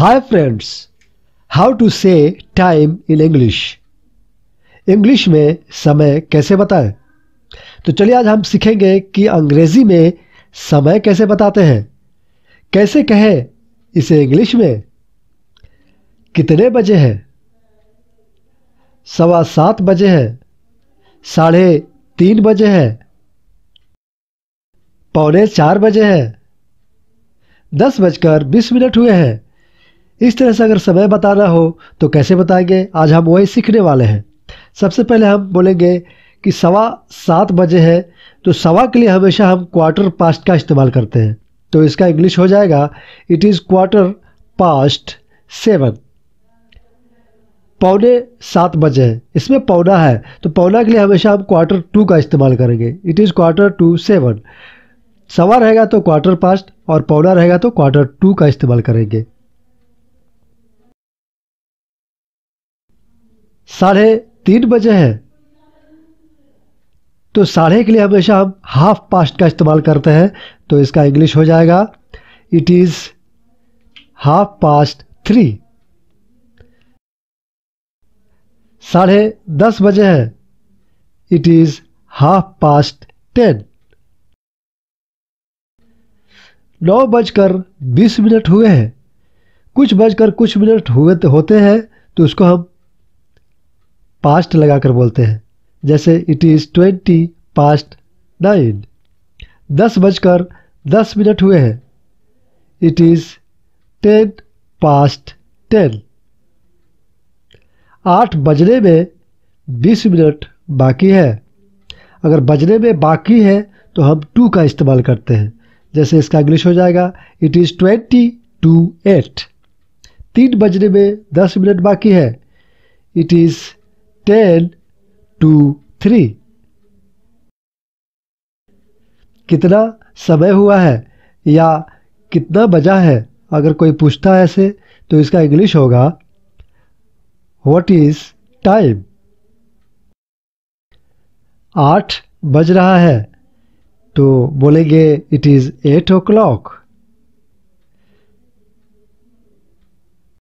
Hi friends, how to say time in English? English में समय कैसे बताएं? तो चलिए आज हम सीखेंगे कि अंग्रेजी में समय कैसे बताते हैं कैसे कहें इसे इंग्लिश में कितने बजे हैं सवा सात बजे हैं साढ़े तीन बजे हैं पौने चार बजे हैं दस बजकर बीस मिनट हुए हैं इस तरह से अगर समय बताना हो तो कैसे बताएंगे आज हम वही सीखने वाले हैं सबसे पहले हम बोलेंगे कि सवा सात बजे है तो सवा के लिए हमेशा हम क्वार्टर पास्ट का इस्तेमाल करते हैं तो इसका इंग्लिश हो जाएगा it is quarter past seven पौने सात बजे है इसमें पौना है तो पौना के लिए हमेशा हम क्वार्टर टू का इस्तेमाल करेंगे it is quarter to seven सवा रहेगा तो क्वार्टर पास्ट और पौना रहेगा तो क्वार्टर टू का इस्तेमाल करेंगे साढ़े तीन बजे है तो साढ़े के लिए हमेशा हम हाफ पास्ट का इस्तेमाल करते हैं तो इसका इंग्लिश हो जाएगा it is half past three साढ़े दस बजे है it is half past ten नौ बजकर बीस मिनट हुए हैं कुछ बजकर कुछ मिनट हुए तो होते हैं तो उसको हम पास्ट लगाकर बोलते हैं जैसे it is twenty past nine दस बजकर दस मिनट हुए हैं it is ten past ten आठ बजने में बीस मिनट बाकी है अगर बजने में बाकी है तो हम टू का इस्तेमाल करते हैं जैसे इसका इंग्लिश हो जाएगा it is twenty to eight तीन बजने में दस मिनट बाकी है it is ten to three कितना समय हुआ है या कितना बजा है अगर कोई पूछता है ऐसे तो इसका इंग्लिश होगा वॉट इज टाइम आठ बज रहा है तो बोलेंगे it is eight O clock